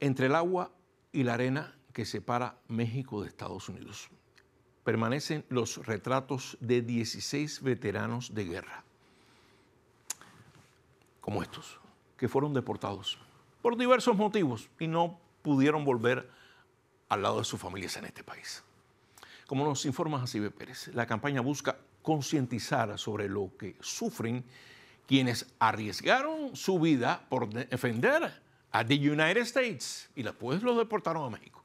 entre el agua y la arena que separa México de Estados Unidos. Permanecen los retratos de 16 veteranos de guerra, como estos, que fueron deportados por diversos motivos y no pudieron volver al lado de sus familias en este país. Como nos informa Jacibe Pérez, la campaña busca concientizar sobre lo que sufren quienes arriesgaron su vida por defender a the United States y después los deportaron a México.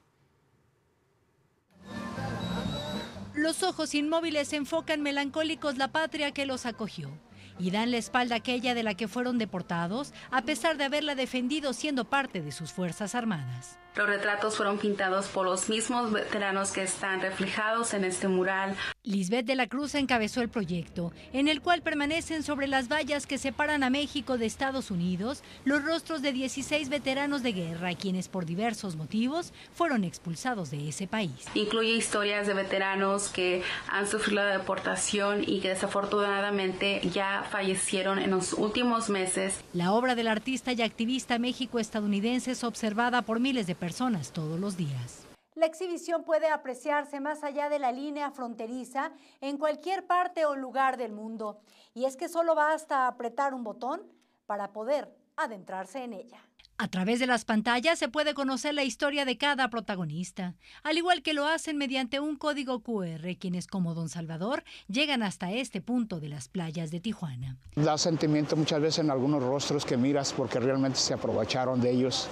Los ojos inmóviles enfocan melancólicos la patria que los acogió y dan la espalda a aquella de la que fueron deportados, a pesar de haberla defendido siendo parte de sus Fuerzas Armadas. Los retratos fueron pintados por los mismos veteranos que están reflejados en este mural. Lisbeth de la Cruz encabezó el proyecto, en el cual permanecen sobre las vallas que separan a México de Estados Unidos los rostros de 16 veteranos de guerra, quienes por diversos motivos fueron expulsados de ese país. Incluye historias de veteranos que han sufrido la deportación y que desafortunadamente ya fallecieron en los últimos meses. La obra del artista y activista méxico-estadounidense es observada por miles de personas todos los días. La exhibición puede apreciarse más allá de la línea fronteriza en cualquier parte o lugar del mundo, y es que solo basta apretar un botón para poder adentrarse en ella. A través de las pantallas se puede conocer la historia de cada protagonista, al igual que lo hacen mediante un código QR, quienes como Don Salvador llegan hasta este punto de las playas de Tijuana. Da sentimiento muchas veces en algunos rostros que miras porque realmente se aprovecharon de ellos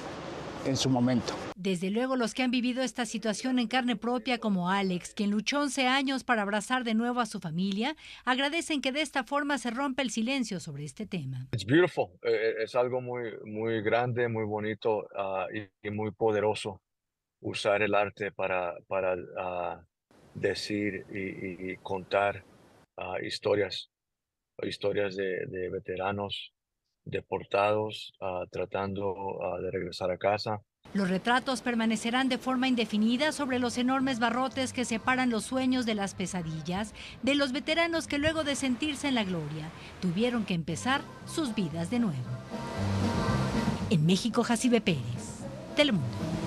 en su momento. Desde luego los que han vivido esta situación en carne propia como Alex, quien luchó 11 años para abrazar de nuevo a su familia, agradecen que de esta forma se rompa el silencio sobre este tema. beautiful. Eh, eh, es algo muy, muy grande, muy bonito ah, y, muy poderoso usar el arte para, para ah, decir y, contar ah, historias, historias de veteranos, deportados ah, tratando ah, de regresar a casa. Los retratos permanecerán de forma indefinida sobre los enormes barrotes que separan los sueños de las pesadillas de los veteranos que luego de sentirse en la gloria tuvieron que empezar sus vidas de nuevo. En México, Jacibe Pérez, Telemundo.